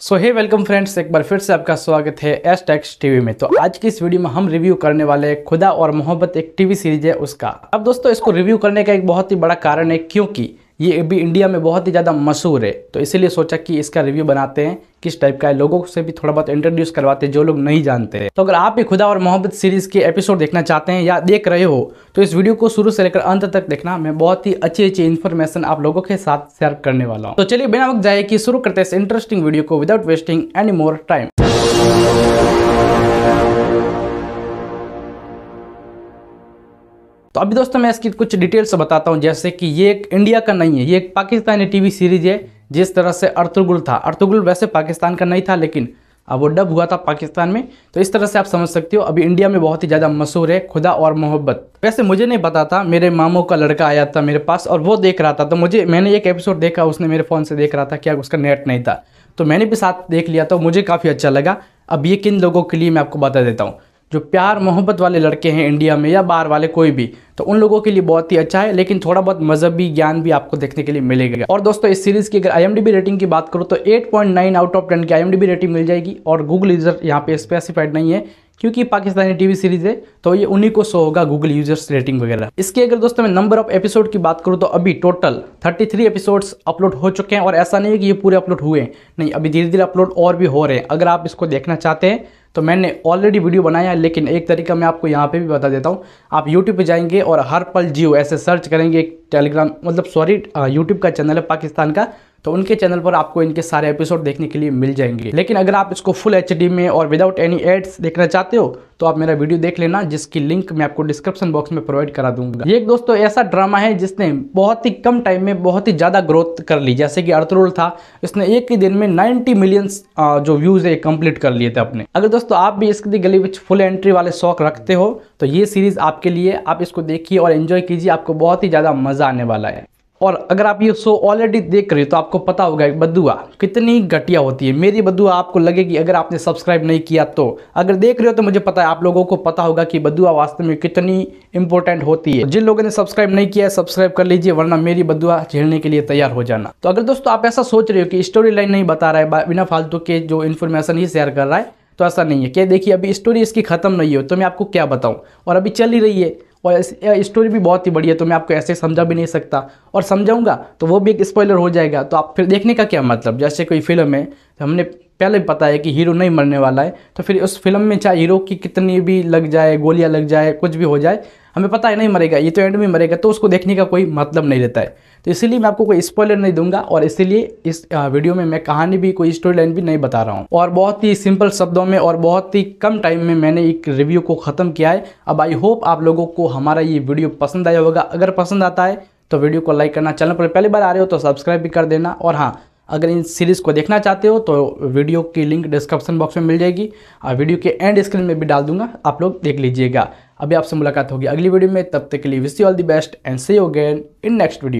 सो हे welcome friends एक बार फिर से आपका स्वागत है एस टेक्स टीवी में तो आज की इस वीडियो में हम रिव्यू करने वाले हैं खुदा और मोहब्बत एक टीवी सीरीज है उसका अब दोस्तों इसको रिव्यू करने का एक बहुत ही बड़ा कारण है क्योंकि ये अभी इंडिया में बहुत ही ज़्यादा मशहूर है तो इसीलिए सोचा कि इसका रिव्यू बनाते हैं किस टाइप का है लोगों से भी थोड़ा बहुत इंट्रोड्यूस करवाते हैं जो लोग नहीं जानते हैं तो अगर आप भी खुदा और मोहब्बत सीरीज़ के एपिसोड देखना चाहते हैं या देख रहे हो तो इस वीडियो को शुरू से लेकर अंत तक देखना मैं बहुत ही अच्छी अच्छी इन्फॉर्मेशन आप लोगों के साथ शेयर करने वाला हूँ तो चलिए बिना वक्त जाए कि शुरू करते हैं इस इंटरेस्टिंग वीडियो को without wasting any more time तो अभी दोस्तों मैं इसकी कुछ डिटेल्स बताता हूँ जैसे कि ये एक इंडिया का नहीं है ये एक पाकिस्तानी टीवी सीरीज है जिस तरह से अर्तुगुल था अर्तुगुल वैसे पाकिस्तान का नहीं था लेकिन अब वो डब हुआ था पाकिस्तान में तो इस तरह से आप समझ सकते हो अभी इंडिया में बहुत ही ज़्यादा मशहूर है खुदा और मोहब्बत वैसे मुझे नहीं पता था मेरे मामों का लड़का आया था मेरे पास और वो देख रहा था तो मुझे मैंने एक एपिसोड देखा उसने मेरे फ़ोन से देख रहा था क्या उसका नेट नहीं था तो मैंने भी साथ देख लिया तो मुझे काफ़ी अच्छा लगा अब ये किन लोगों के लिए मैं आपको बता देता हूँ जो प्यार मोहब्बत वाले लड़के हैं इंडिया में या बाहर वाले कोई भी तो उन लोगों के लिए बहुत ही अच्छा है लेकिन थोड़ा बहुत मजहबी ज्ञान भी आपको देखने के लिए मिलेगा और दोस्तों इस सीरीज़ की अगर आई रेटिंग की बात करूँ तो 8.9 आउट ऑफ 10 की आई रेटिंग मिल जाएगी और गूगल यूज़र यहाँ पे स्पेसिफाइड नहीं है क्योंकि पाकिस्तानी टीवी सीरीज है तो ये उन्हीं को शो होगा गूगल यूजर्स रेटिंग वगैरह इसके अगर दोस्तों मैं नंबर ऑफ एपिसोड की बात करूँ तो अभी टोटल 33 एपिसोड्स अपलोड हो चुके हैं और ऐसा नहीं है कि ये पूरे अपलोड हुए नहीं अभी धीरे धीरे अपलोड और भी हो रहे हैं अगर आप इसको देखना चाहते हैं तो मैंने ऑलरेडी वीडियो बनाया है लेकिन एक तरीका मैं आपको यहाँ पे भी बता देता हूँ आप यूट्यूब पे जाएंगे और हर पल जियो ऐसे सर्च करेंगे एक टेलीग्राम मतलब सॉरी यूट्यूब का चैनल है पाकिस्तान का तो उनके चैनल पर आपको इनके सारे एपिसोड देखने के लिए मिल जाएंगे लेकिन अगर आप इसको फुल एच में और विदाउट एनी एड्स देखना चाहते हो तो आप मेरा वीडियो देख लेना जिसकी लिंक मैं आपको डिस्क्रिप्शन बॉक्स में प्रोवाइड करा दूंगा ये एक दोस्तों ऐसा ड्रामा है जिसने बहुत ही कम टाइम में बहुत ही ज़्यादा ग्रोथ कर ली जैसे कि अर्थरोल था इसने एक ही दिन में 90 मिलियन जो व्यूज़ है कंप्लीट कर लिए थे अपने अगर दोस्तों आप भी इसकी गली विच फुल एंट्री वाले शौक रखते हो तो ये सीरीज़ आपके लिए आप इसको देखिए और इन्जॉय कीजिए आपको बहुत ही ज़्यादा मज़ा आने वाला है और अगर आप ये शो ऑलरेडी देख रहे हो तो आपको पता होगा बदुआ कितनी घटिया होती है मेरी बदुआ आपको लगेगी अगर आपने सब्सक्राइब नहीं किया तो अगर देख रहे हो तो मुझे पता है आप लोगों को पता होगा कि बदुआ वास्तव में कितनी इंपॉर्टेंट होती है जिन लोगों ने सब्सक्राइब नहीं किया है सब्सक्राइब कर लीजिए वरना मेरी बदुआ झेलने के लिए तैयार हो जाना तो अगर दोस्तों आप ऐसा सोच रहे हो कि स्टोरी लाइन नहीं बता रहा है बिना फालतू के जो इन्फॉर्मेशन ही शेयर कर रहा है तो ऐसा नहीं है क्या देखिए अभी स्टोरी इसकी खत्म नहीं हो तो मैं आपको क्या बताऊँ और अभी चल ही रही है और स्टोरी भी बहुत ही बढ़िया तो मैं आपको ऐसे समझा भी नहीं सकता और समझाऊंगा तो वो भी एक स्पॉइलर हो जाएगा तो आप फिर देखने का क्या मतलब जैसे कोई फिल्म है तो हमने पहले पता है कि हीरो नहीं मरने वाला है तो फिर उस फिल्म में चाहे हीरो की कितनी भी लग जाए गोलियाँ लग जाए कुछ भी हो जाए हमें पता है नहीं मरेगा ये तो एंड में मरेगा तो उसको देखने का कोई मतलब नहीं रहता है तो इसीलिए मैं आपको कोई स्पॉइलर नहीं दूंगा और इसीलिए इस वीडियो में मैं कहानी भी कोई स्टोरी लाइन भी नहीं बता रहा हूँ और बहुत ही सिंपल शब्दों में और बहुत ही कम टाइम में मैंने एक रिव्यू को ख़त्म किया है अब आई होप आप लोगों को हमारा ये वीडियो पसंद आया होगा अगर पसंद आता है तो वीडियो को लाइक करना चैनल पर पहली बार आ रहे हो तो सब्सक्राइब भी कर देना और हाँ अगर इन सीरीज़ को देखना चाहते हो तो वीडियो की लिंक डिस्क्रिप्शन बॉक्स में मिल जाएगी और वीडियो के एंड स्क्रीन में भी डाल दूंगा आप लोग देख लीजिएगा अभी आपसे मुलाकात होगी अगली वीडियो में तब तक के लिए wish you all the best and see you again in next video